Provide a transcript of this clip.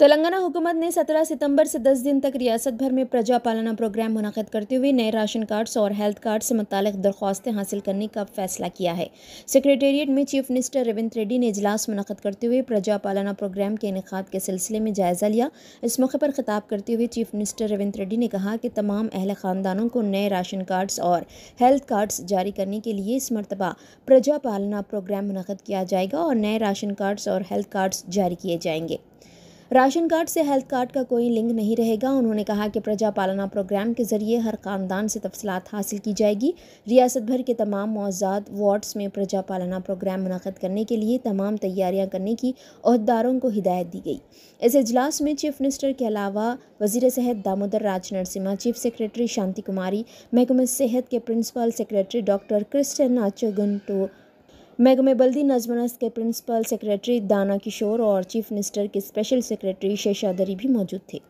तेलंगाना हुकूमत ने 17 सितंबर से 10 दिन तक रियासत भर में प्रजा पालना प्रोग्राम मुनद करते हुए नए राशन कार्ड्स और हेल्थ कार्ड से मुतल दरख्वास्तें हासिल करने का फैसला किया है सेक्रेटेरिएट में चीफ मिनिस्टर रविंद रेड्डी ने इजलास मुनद करते हुए प्रजा पालना प्रोग्राम के इनका के सिलसिले में जायजा लिया इस मौके पर खिताब करते हुए चीफ मिनिस्टर रविंद रेड्डी ने कहा कि तमाम अहल ख़ानदानों को नए राशन कार्ड्स और हेल्थ कार्ड्स जारी करने के लिए इस मरतबा प्रजा पालना प्रोग्राम मुनद किया जाएगा और नए राशन कार्ड्स और हेल्थ कार्ड्स जारी किए जाएंगे राशन कार्ड से हेल्थ कार्ड का कोई लिंक नहीं रहेगा उन्होंने कहा कि प्रजा पालना प्रोग्राम के ज़रिए हर ख़ानदान से तफसलत हासिल की जाएगी रियासत भर के तमाम मौजाद वार्ड्स में प्रजा पालना प्रोग्राम मुनद करने के लिए तमाम तैयारियाँ करने की अहदेदारों को हिदायत दी गई इस अजलास में चीफ मिनिस्टर के अलावा वजीर सेहत दामोदर राज नरसिम्हा चीफ सेक्रेटरी शांति कुमारी महकमे सेहत के प्रिंसिपल सेक्रेटरी डॉक्टर क्रिस्टन नाचोगन महकमे बल्दी नजमनस के प्रिंसिपल सेक्रेटरी दाना किशोर और चीफ मिनिस्टर के स्पेशल सेक्रेटरी शेषादरी भी मौजूद थे